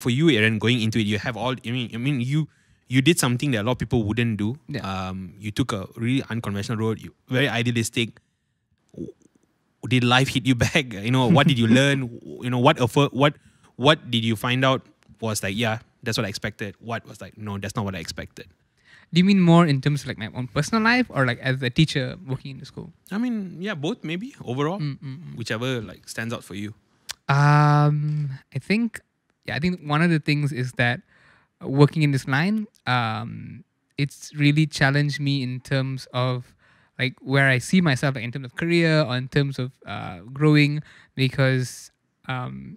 for you, Aaron, going into it, you have all. I mean, I mean, you you did something that a lot of people wouldn't do. Yeah. Um, you took a really unconventional road, you, very idealistic. Did life hit you back? You know, what did you learn? You know, what what what did you find out was like, yeah, that's what I expected. What was like, no, that's not what I expected. Do you mean more in terms of like my own personal life or like as a teacher working in the school? I mean, yeah, both maybe overall, mm -mm. mm. whichever like stands out for you. Um, I think yeah, I think one of the things is that working in this line, um, it's really challenged me in terms of like where I see myself like in terms of career or in terms of uh, growing because um,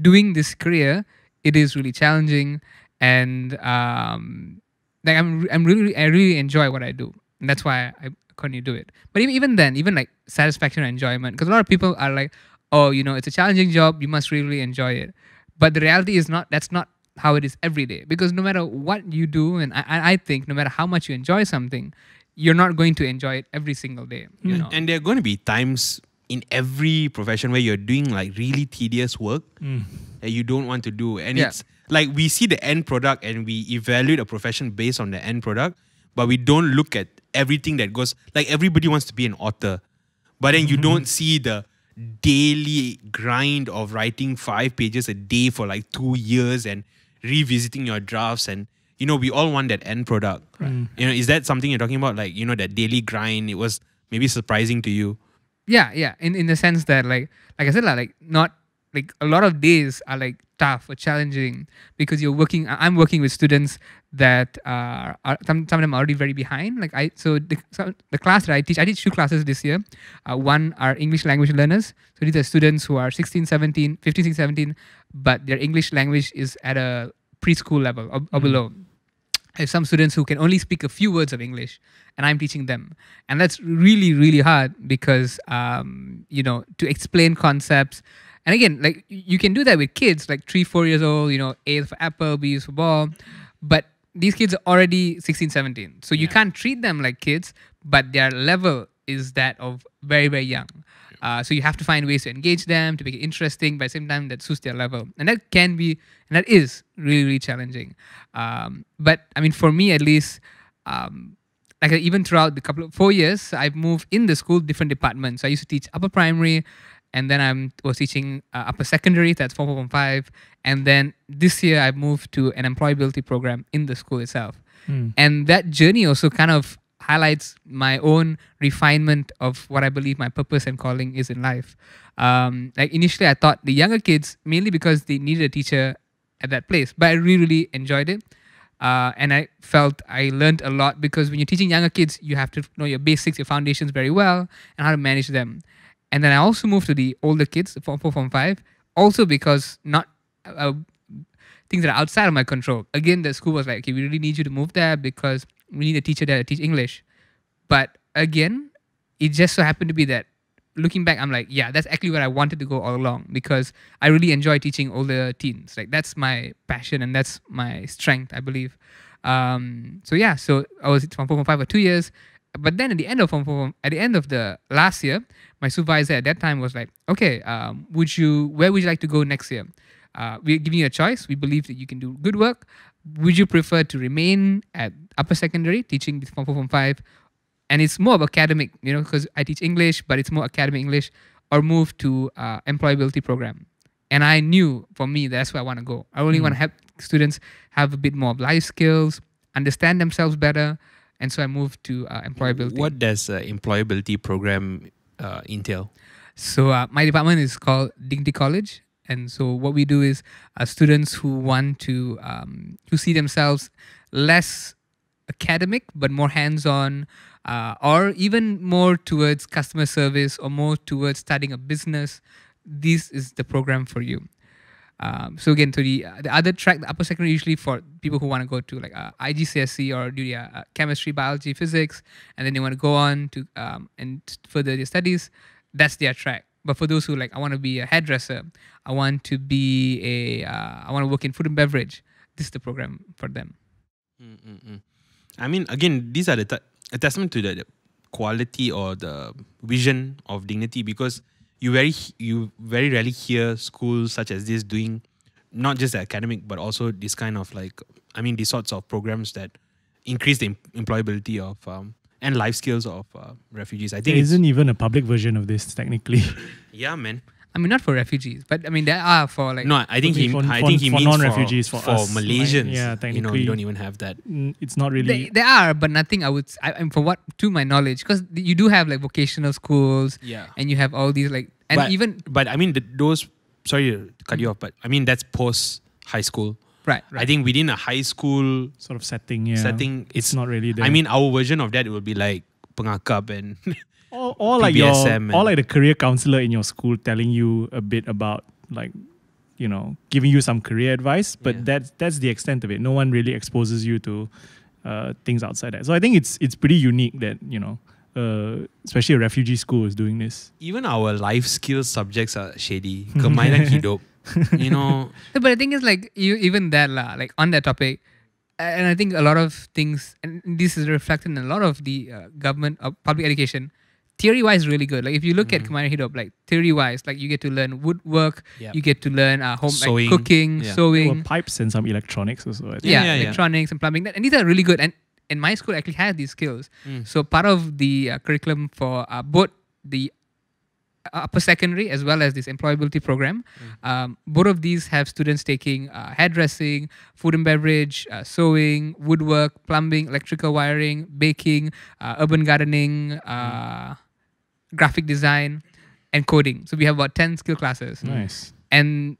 doing this career it is really challenging and um, like I'm I'm really I really enjoy what I do and that's why I continue to do it but even, even then even like satisfaction and enjoyment because a lot of people are like oh you know it's a challenging job you must really, really enjoy it but the reality is not that's not how it is every day because no matter what you do, and I, I think no matter how much you enjoy something, you're not going to enjoy it every single day. You hmm. know? And there are going to be times in every profession where you're doing like really tedious work mm. that you don't want to do. And yeah. it's like we see the end product and we evaluate a profession based on the end product, but we don't look at everything that goes like everybody wants to be an author. But then mm -hmm. you mm-hmm. don't see the daily grind of writing five pages a day for like two years and revisiting your drafts and you know we all want that end product right. mm. you know is that something you're talking about like you know that daily grind it was maybe surprising to you yeah yeah in in the sense that like like i said like not like a lot of days are like tough or challenging because you're working i'm working with students that uh, are some, some of them are already very behind. Like I, so the, so the class that I teach, I teach two classes this year. Uh, one are English language learners. So these are students who are 16, 17, 15, 16, 17, but their English language is at a preschool level or, or mm below. I have some students who can only speak a few words of English, and I'm teaching them, and that's really, really hard because um, you know to explain concepts. And again, like you can do that with kids, like three, four years old. You know, A is for apple, B is for ball, but these kids are already 16, 17. So yeah. you can't treat them like kids, but their level is that of very, very young. Uh, so you have to find ways to engage them, to make it interesting, but at the same time, that suits their level. And that can be, and that is really, really challenging. Um, but I mean, for me at least, um, like even throughout the couple of four years, I've moved in the school, different departments. So I used to teach upper primary, and then I was teaching uh, upper secondary, that's 4.5. And then this year I moved to an employability program in the school itself. Mm. And that journey also kind of highlights my own refinement of what I believe my purpose and calling is in life. Um, like initially, I thought the younger kids, mainly because they needed a teacher at that place, but I really, really enjoyed it. Uh, and I felt I learned a lot because when you're teaching younger kids, you have to know your basics, your foundations very well, and how to manage them. And then I also moved to the older kids, form four, form five, also because not uh, uh, things that are outside of my control. Again, the school was like, okay, we really need you to move there because we need a teacher there to teach English. But again, it just so happened to be that looking back, I'm like, yeah, that's actually where I wanted to go all along because I really enjoy teaching older teens. Like that's my passion and that's my strength, I believe. Um, so yeah, so I was from 4.5 for two years, but then at the end of at the end of the last year, my supervisor at that time was like, "Okay, um, would you where would you like to go next year? Uh, we're giving you a choice. We believe that you can do good work. Would you prefer to remain at upper secondary teaching form four, form five, and it's more of academic, you know, because I teach English, but it's more academic English, or move to uh, employability program?" And I knew for me that's where I want to go. I only mm. want to help students have a bit more of life skills, understand themselves better and so I moved to uh, employability. What does uh, employability program uh, entail? So uh, my department is called Dignity College, and so what we do is uh, students who want to um, who see themselves less academic but more hands-on, uh, or even more towards customer service or more towards starting a business. This is the program for you. Um, so again, so the, uh, the other track, the upper secondary, usually for people who want to go to like uh, IGCSE or do the, uh, chemistry, biology, physics, and then they want to go on to um, and further their studies, that's their track. But for those who like, I want to be a hairdresser, I want to be a, uh, I want to work in food and beverage. This is the program for them. Mm-mm-mm. I mean, again, these are the t- a testament to the, the quality or the vision of dignity because you very you very rarely hear schools such as this doing not just the academic but also this kind of like I mean these sorts of programs that increase the employability of um, and life skills of uh, refugees. I think there isn't even a public version of this technically. yeah, man. I mean, not for refugees, but I mean, there are for like. No, I think he. For, I think he for means non-refugees for, for, us. Malaysians. Like, yeah, technically, you know, you don't even have that. It's not really. There, there are, but nothing. I would. I, am for what, to my knowledge, because you do have like vocational schools. Yeah. And you have all these like, and but, even. But I mean, the, those. Sorry to cut you off, but I mean that's post high school. Right, right, I think within a high school sort of setting, yeah, setting, it's, it's not really. There. I mean, our version of that it would be like pengakap and or, like your or like the career counselor in your school telling you a bit about like you know giving you some career advice but yeah. that's that's the extent of it no one really exposes you to uh, things outside that so i think it's it's pretty unique that you know uh, especially a refugee school is doing this even our life skills subjects are shady kemailan hidup you know but the thing is like you even that la, like on that topic and i think a lot of things and this is reflected in a lot of the uh, government uh, public education theory wise really good. Like if you look mm. at mm-hmm. Kamari Hidop, like theory wise, like you get to learn woodwork, yep. you get to learn uh, home sewing. Like, cooking, yeah. sewing, pipes and some electronics as well. Yeah, yeah, yeah, electronics and plumbing. And these are really good. And and my school actually had these skills. Mm. So part of the uh, curriculum for uh, both the uh, upper secondary as well as this employability program. Mm. Um, both of these have students taking uh, hairdressing, food and beverage, uh, sewing, woodwork, plumbing, electrical wiring, baking, uh, urban gardening. Uh, mm graphic design, and coding. So we have about 10 skill classes. Nice. And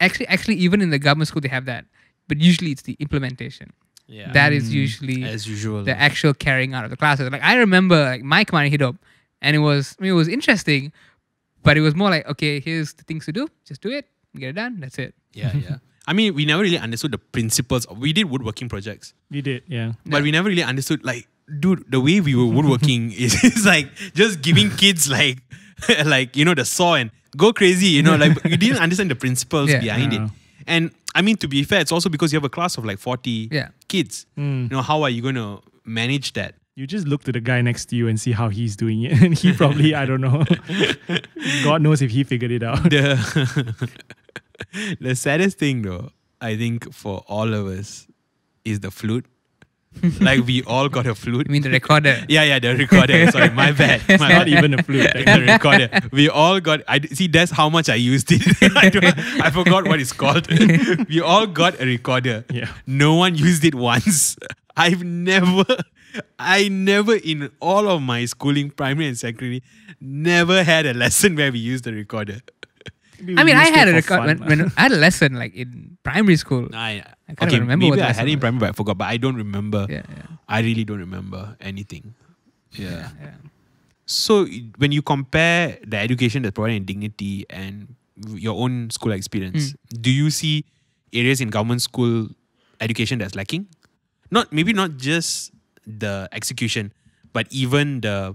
actually, actually, even in the government school, they have that. But usually it's the implementation. Yeah. That is mm. usually as usual the actual carrying out of the classes. Like I remember like my command hit up and it was I mean, it was interesting, but it was more like, okay, here's the things to do, just do it, get it done, that's it. Yeah, yeah. I mean, we never really understood the principles. Of, we did woodworking projects. We did, yeah. But yeah. we never really understood like dude, the way we were woodworking is, is like just giving kids like like you know the saw and go crazy. You know, like you didn't understand the principles yeah, behind it. And I mean, to be fair, it's also because you have a class of like forty yeah. kids. Mm. You know, how are you going to manage that? You just look to the guy next to you and see how he's doing it, and he probably I don't know. God knows if he figured it out. The, the saddest thing though, I think for all of us, is the flute like we all got a flute. I mean the recorder? yeah, yeah, the recorder. Sorry, my bad. My not even a flute. the recorder. We all got. I see. That's how much I used it. I, I, forgot what it's called. we all got a recorder. Yeah. No one used it once. I've never. I never in all of my schooling, primary and secondary, never had a lesson where we used the recorder. Maybe I mean, I had it fun, when, when I had a lesson like in primary school. I can't okay, remember. Maybe I had it in primary, but I forgot. But I don't remember. Yeah, yeah. I really don't remember anything. Yeah. yeah. So when you compare the education that's provided in dignity and your own school experience, mm. do you see areas in government school education that's lacking? Not maybe not just the execution, but even the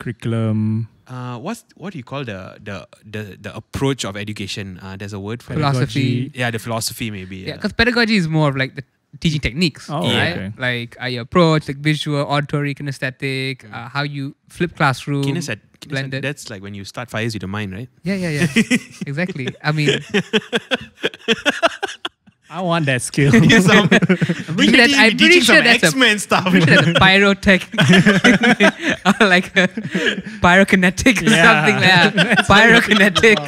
curriculum. Uh, what's what do you call the the the, the approach of education? Uh, there's a word for philosophy. It. Yeah, the philosophy maybe. Yeah, because yeah, pedagogy is more of like the teaching techniques, oh, right? Okay. Like uh, your approach, like visual, auditory, kinesthetic, mm. uh, how you flip classroom. Kinesthetic. Blended. That's like when you start fires with the mind, right? Yeah, yeah, yeah. exactly. I mean, I want that skill. He's some, pretty, I'm pretty sure that's X-Men a, stuff. i pretty pyrotech, like a pyrokinetic or yeah. something like that. Pyrokinetic.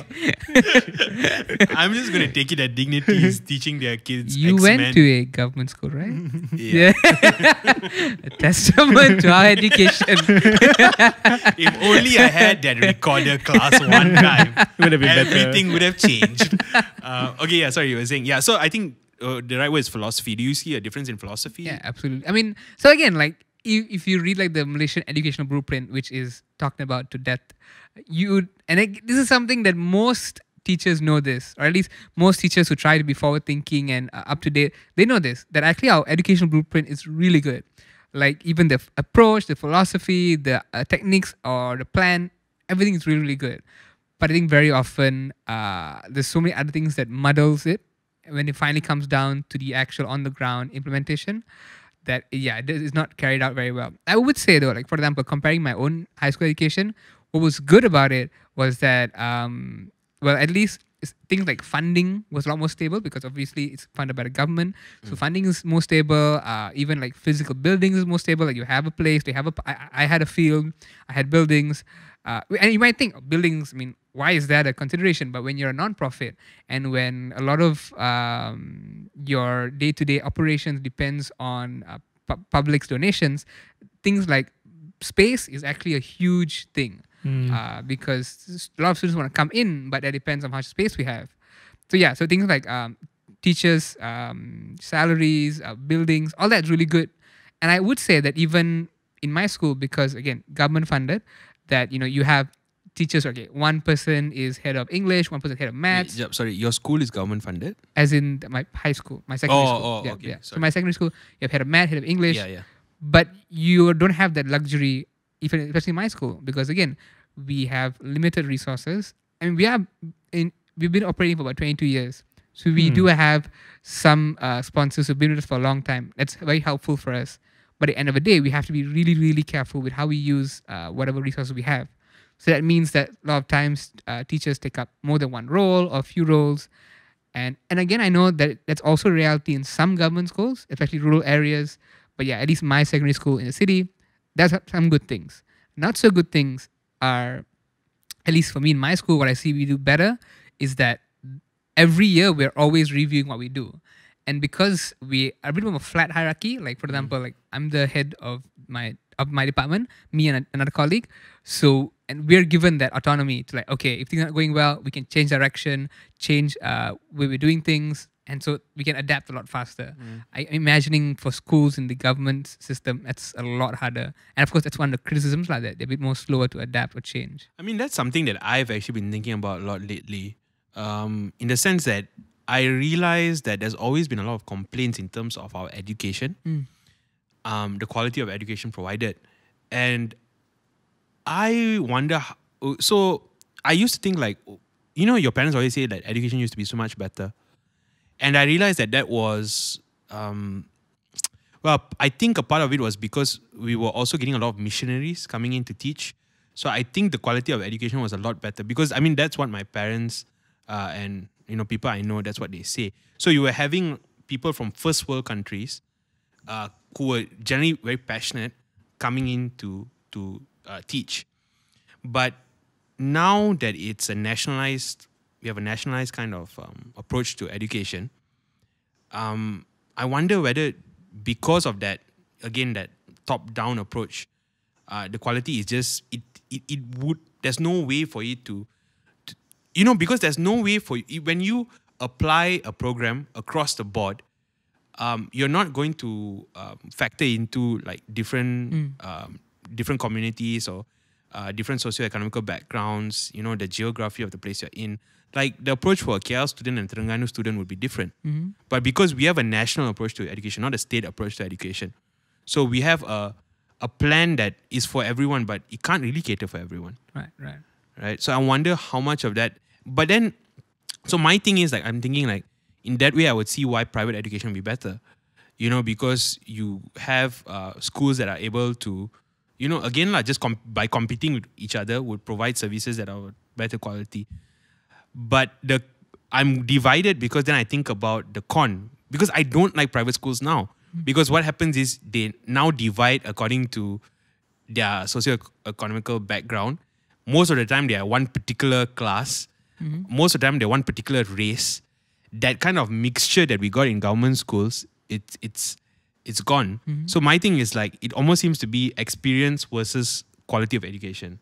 I'm just gonna take it that dignity is teaching their kids. You X-Men. went to a government school, right? yeah. yeah. a testament to our education. if only I had that recorder class one time, would have been everything better. would have changed. Uh, okay, yeah. Sorry, you were saying yeah. So I think uh, right word is philosophy? Do you see a difference in philosophy? Yeah, absolutely. I mean, so again, like if, if you read like the Malaysian educational blueprint, which is talking about to death, you and this is something that most teachers know this, or at least most teachers who try to be forward thinking and uh, up to date, they know this that actually our educational blueprint is really good. Like even the approach, the philosophy, the uh, techniques, or the plan, everything is really really good. But I think very often uh, there's so many other things that muddles it when it finally comes down to the actual on the ground implementation, that yeah, it is not carried out very well. I would say though, like for example, comparing my own high school education, what was good about it was that um, well, at least things like funding was a lot more stable because obviously it's funded by the government. So mm. funding is more stable. Uh, even like physical buildings is more stable. Like you have a place, they have a. I, I had a field, I had buildings. Uh, and you might think buildings, I mean, why is that a consideration? But when you're a nonprofit and when a lot of um, your day to day operations depends on uh, pu- public's donations, things like space is actually a huge thing mm. uh, because a lot of students want to come in, but that depends on how much space we have. So, yeah, so things like um, teachers, um, salaries, uh, buildings, all that's really good. And I would say that even in my school, because again, government funded, that you know you have teachers okay one person is head of english one person head of maths sorry your school is government funded as in my high school my secondary oh, school oh, yeah, okay, yeah. so my secondary school you have head of math head of english yeah, yeah. but you don't have that luxury even especially my school because again we have limited resources I mean, we are in we've been operating for about 22 years so we hmm. do have some uh, sponsors who've been with us for a long time that's very helpful for us but at the end of the day, we have to be really, really careful with how we use uh, whatever resources we have. So that means that a lot of times uh, teachers take up more than one role or few roles. And, and again, I know that that's also reality in some government schools, especially rural areas. But yeah, at least my secondary school in the city, that's some good things. Not so good things are, at least for me in my school, what I see we do better is that every year we're always reviewing what we do and because we are a bit of a flat hierarchy like for mm. example mm. like i'm the head of my of my department me and another colleague so and we're given that autonomy to like okay if things aren't going well we can change direction change uh way we're doing things and so we can adapt a lot faster mm. i'm imagining for schools in the government system that's a lot harder and of course that's one of the criticisms like that they're a bit more slower to adapt or change i mean that's something that i've actually been thinking about a lot lately um, in the sense that I realized that there's always been a lot of complaints in terms of our education, mm. um, the quality of education provided. And I wonder, how, so I used to think like, you know, your parents always say that education used to be so much better. And I realized that that was, um, well, I think a part of it was because we were also getting a lot of missionaries coming in to teach. So I think the quality of education was a lot better because, I mean, that's what my parents uh, and you know people I know that's what they say. So you were having people from first world countries uh, who were generally very passionate coming in to to uh, teach, but now that it's a nationalized, we have a nationalized kind of um, approach to education. Um, I wonder whether because of that, again that top-down approach, uh, the quality is just it, it it would there's no way for it to you know, because there's no way for you, when you apply a program across the board, um, you're not going to um, factor into like different mm. um, different communities or uh, different socioeconomical backgrounds. You know, the geography of the place you're in. Like the approach for a KL student and Terengganu student would be different. Mm -hmm. But because we have a national approach to education, not a state approach to education, so we have a a plan that is for everyone, but it can't really cater for everyone. Right, right right? So I wonder how much of that. But then, so my thing is like I'm thinking like in that way I would see why private education would be better, you know, because you have uh, schools that are able to, you know, again like just by competing with each other would provide services that are better quality. But the I'm divided because then I think about the con because I don't like private schools now because what happens is they now divide according to their socio-economical background most of the time they are one particular class, mm-hmm. most of the time they're one particular race. That kind of mixture that we got in government schools, it's it's it's gone. Mm-hmm. So my thing is like it almost seems to be experience versus quality of education.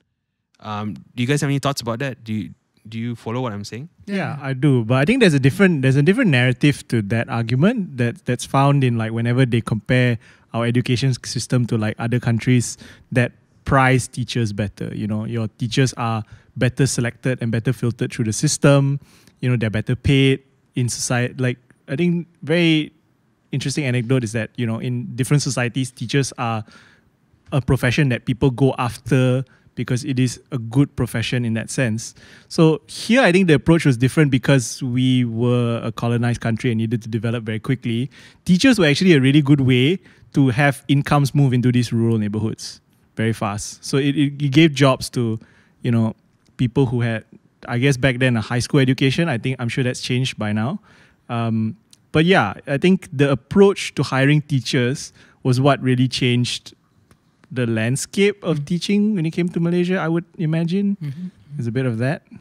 Um, do you guys have any thoughts about that? Do you do you follow what I'm saying? Yeah, I do. But I think there's a different there's a different narrative to that argument that that's found in like whenever they compare our education system to like other countries that prize teachers better. You know, your teachers are better selected and better filtered through the system. You know, they're better paid in society. Like I think very interesting anecdote is that you know in different societies, teachers are a profession that people go after because it is a good profession in that sense. So here, I think the approach was different because we were a colonized country and needed to develop very quickly. Teachers were actually a really good way to have incomes move into these rural neighborhoods very fast. So it, it, it gave jobs to, you know, people who had, I guess back then a high school education. I think I'm sure that's changed by now. Um, but yeah, I think the approach to hiring teachers was what really changed the landscape of teaching when it came to Malaysia. I would imagine mm -hmm. there's a bit of that.